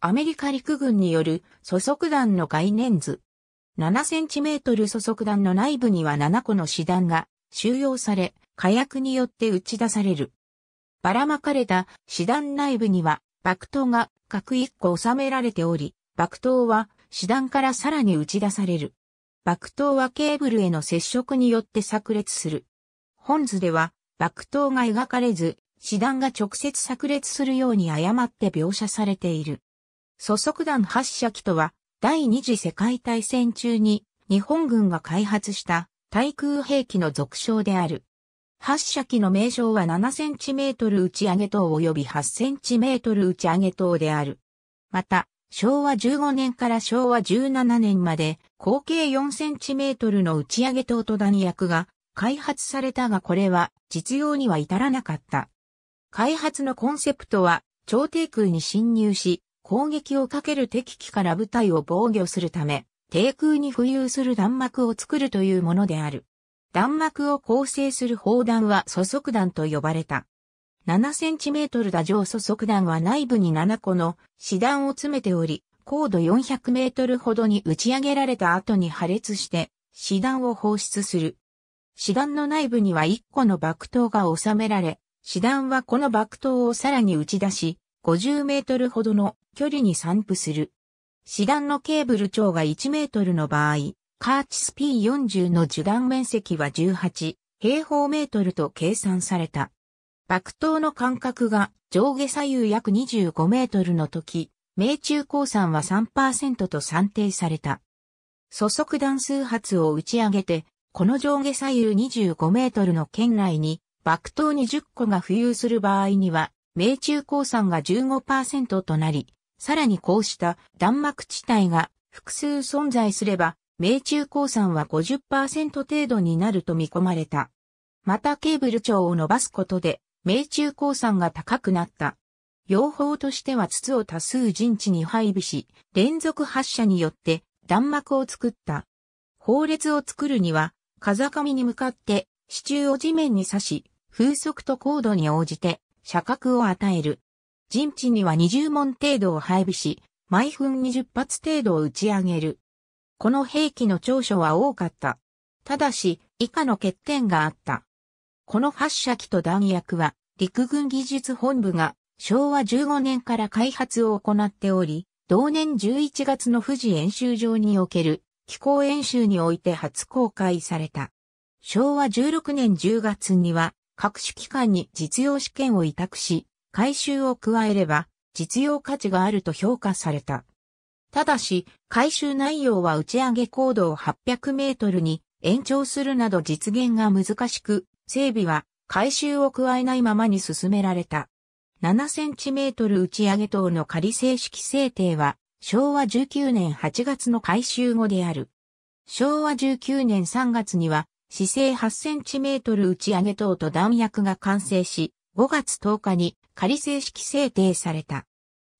アメリカ陸軍による素速弾の概念図。7センチメートル素速弾の内部には7個の子弾が収容され、火薬によって打ち出される。ばらまかれた子弾内部には爆刀が各1個収められており、爆刀は子弾からさらに打ち出される。爆刀はケーブルへの接触によって炸裂する。本図では爆刀が描かれず、子弾が直接炸裂するように誤って描写されている。祖速弾発射機とは、第二次世界大戦中に日本軍が開発した対空兵器の俗称である。発射機の名称は7センチメートル打ち上げ等及び8センチメートル打ち上げ等である。また、昭和15年から昭和17年まで合計4センチメートルの打ち上げ等と弾薬が開発されたがこれは実用には至らなかった。開発のコンセプトは超低空に侵入し、攻撃をかける敵機から部隊を防御するため、低空に浮遊する弾幕を作るというものである。弾幕を構成する砲弾は素速弾と呼ばれた。7センチメートル打上素速弾は内部に7個の子弾を詰めており、高度400メートルほどに打ち上げられた後に破裂して、子弾を放出する。子弾の内部には1個の爆頭が収められ、子弾はこの爆頭をさらに打ち出し、50メートルほどの距離に散布する。師団のケーブル長が1メートルの場合、カーチス P40 の受弾面積は18平方メートルと計算された。爆投の間隔が上下左右約25メートルの時、命中降散は3%と算定された。素速弾数発を打ち上げて、この上下左右25メートルの圏内に爆投20個が浮遊する場合には、命中降参が15%となり、さらにこうした弾幕地帯が複数存在すれば、命中降参は50%程度になると見込まれた。またケーブル長を伸ばすことで、命中降参が高くなった。用法としては筒を多数陣地に配備し、連続発射によって弾幕を作った。法列を作るには、風上に向かって支柱を地面に刺し、風速と高度に応じて社格を与える。陣地には20門程度を配備し、毎分20発程度を打ち上げる。この兵器の長所は多かった。ただし、以下の欠点があった。この発射機と弾薬は、陸軍技術本部が昭和15年から開発を行っており、同年11月の富士演習場における気候演習において初公開された。昭和16年10月には各種機関に実用試験を委託し、回収を加えれば実用価値があると評価された。ただし、回収内容は打ち上げ高度を800メートルに延長するなど実現が難しく、整備は回収を加えないままに進められた。7センチメートル打ち上げ等の仮正式制定は昭和19年8月の回収後である。昭和19年3月には姿勢8センチメートル打ち上げ塔と弾薬が完成し、5月10日に仮正式制定された。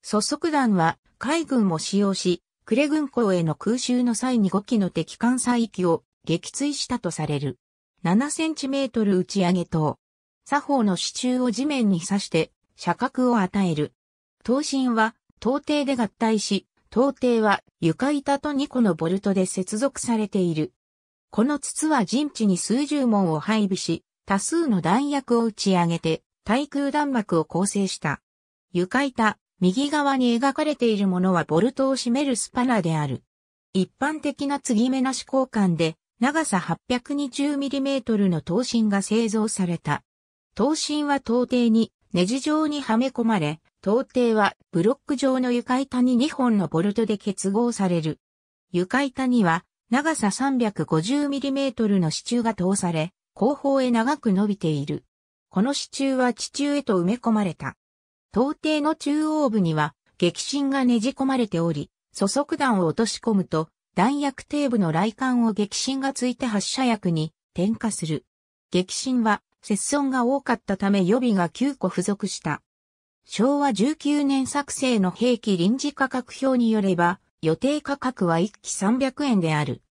素速弾は海軍も使用し、呉軍港への空襲の際に5機の敵艦載域を撃墜したとされる。7センチメートル打ち上げ塔。作法の支柱を地面に刺して射角を与える。刀身は塔底で合体し、塔底は床板と2個のボルトで接続されている。この筒は陣地に数十門を配備し、多数の弾薬を打ち上げて、対空弾幕を構成した。床板、右側に描かれているものはボルトを締めるスパナである。一般的な継ぎ目なし交換で、長さ 820mm の刀身が製造された。刀身は刀底にネジ状にはめ込まれ、刀底はブロック状の床板に2本のボルトで結合される。床板には長さ 350mm の支柱が通され、後方へ長く伸びている。この支柱は地中へと埋め込まれた。到底の中央部には激震がねじ込まれており、粗速弾を落とし込むと、弾薬底部の雷管を激震がついて発射薬に点火する。激震は、節損が多かったため予備が9個付属した。昭和19年作成の兵器臨時価格表によれば、予定価格は1機300円である。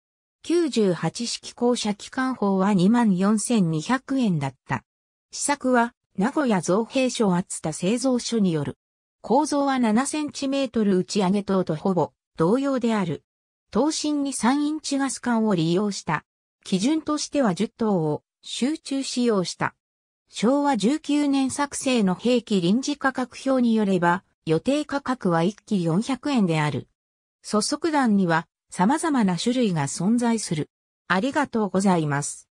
98式校舎機関法は24,200円だった。試作は、名古屋造兵所厚田製造所による。構造は7センチメートル打ち上げ等とほぼ同様である。等身に3インチガス管を利用した。基準としては10等を集中使用した。昭和19年作成の兵器臨時価格表によれば、予定価格は1機400円である。素則弾には様々な種類が存在する。ありがとうございます。